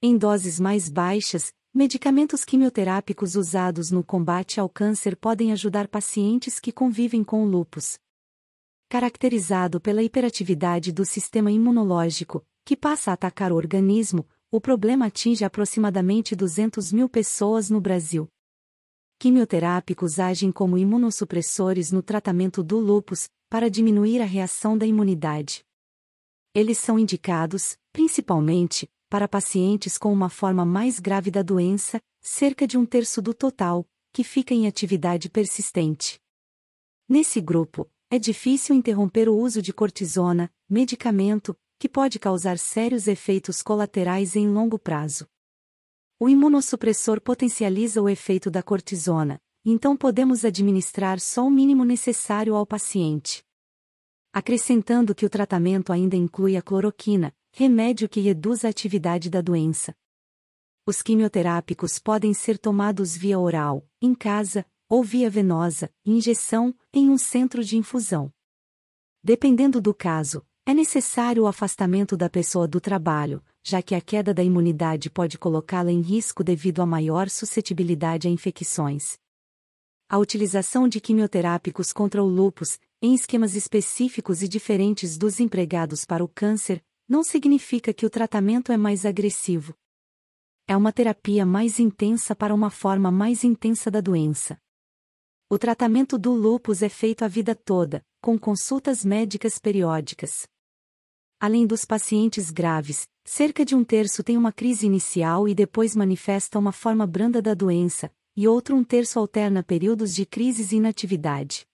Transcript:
Em doses mais baixas, medicamentos quimioterápicos usados no combate ao câncer podem ajudar pacientes que convivem com lupus. Caracterizado pela hiperatividade do sistema imunológico, que passa a atacar o organismo, o problema atinge aproximadamente 200 mil pessoas no Brasil. Quimioterápicos agem como imunossupressores no tratamento do lupus, para diminuir a reação da imunidade. Eles são indicados, principalmente, para pacientes com uma forma mais grave da doença, cerca de um terço do total, que fica em atividade persistente. Nesse grupo, é difícil interromper o uso de cortisona, medicamento, que pode causar sérios efeitos colaterais em longo prazo. O imunossupressor potencializa o efeito da cortisona, então podemos administrar só o mínimo necessário ao paciente. Acrescentando que o tratamento ainda inclui a cloroquina, remédio que reduz a atividade da doença. Os quimioterápicos podem ser tomados via oral, em casa, ou via venosa, injeção, em um centro de infusão. Dependendo do caso, é necessário o afastamento da pessoa do trabalho, já que a queda da imunidade pode colocá-la em risco devido à maior suscetibilidade a infecções. A utilização de quimioterápicos contra o lúpus, em esquemas específicos e diferentes dos empregados para o câncer, não significa que o tratamento é mais agressivo. É uma terapia mais intensa para uma forma mais intensa da doença. O tratamento do lúpus é feito a vida toda, com consultas médicas periódicas. Além dos pacientes graves, cerca de um terço tem uma crise inicial e depois manifesta uma forma branda da doença, e outro um terço alterna períodos de crises e inatividade.